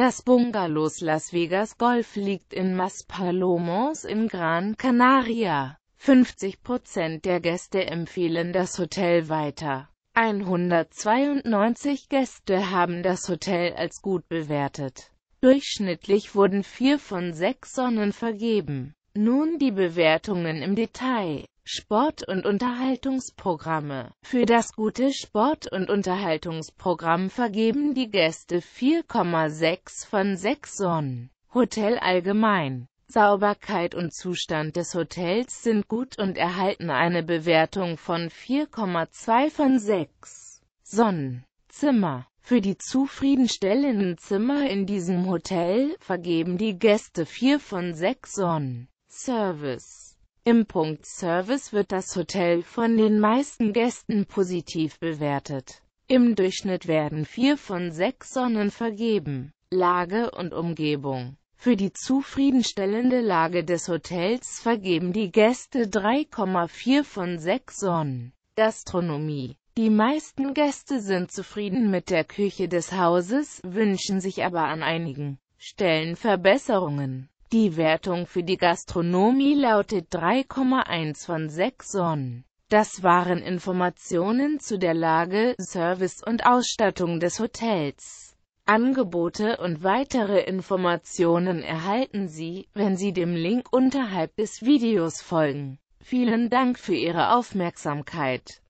Das Bungalows Las Vegas Golf liegt in Maspalomos in Gran Canaria. 50% der Gäste empfehlen das Hotel weiter. 192 Gäste haben das Hotel als gut bewertet. Durchschnittlich wurden vier von sechs Sonnen vergeben. Nun die Bewertungen im Detail. Sport- und Unterhaltungsprogramme. Für das gute Sport- und Unterhaltungsprogramm vergeben die Gäste 4,6 von 6 Sonnen. Hotel allgemein. Sauberkeit und Zustand des Hotels sind gut und erhalten eine Bewertung von 4,2 von 6 Sonnen. Zimmer. Für die zufriedenstellenden Zimmer in diesem Hotel vergeben die Gäste 4 von 6 Sonnen. Service im Punkt Service wird das Hotel von den meisten Gästen positiv bewertet. Im Durchschnitt werden vier von sechs Sonnen vergeben. Lage und Umgebung Für die zufriedenstellende Lage des Hotels vergeben die Gäste 3,4 von 6 Sonnen. Gastronomie die meisten Gäste sind zufrieden mit der Küche des Hauses, wünschen sich aber an einigen Stellen Verbesserungen. Die Wertung für die Gastronomie lautet 3,1 von 6 Sonnen. Das waren Informationen zu der Lage, Service und Ausstattung des Hotels. Angebote und weitere Informationen erhalten Sie, wenn Sie dem Link unterhalb des Videos folgen. Vielen Dank für Ihre Aufmerksamkeit.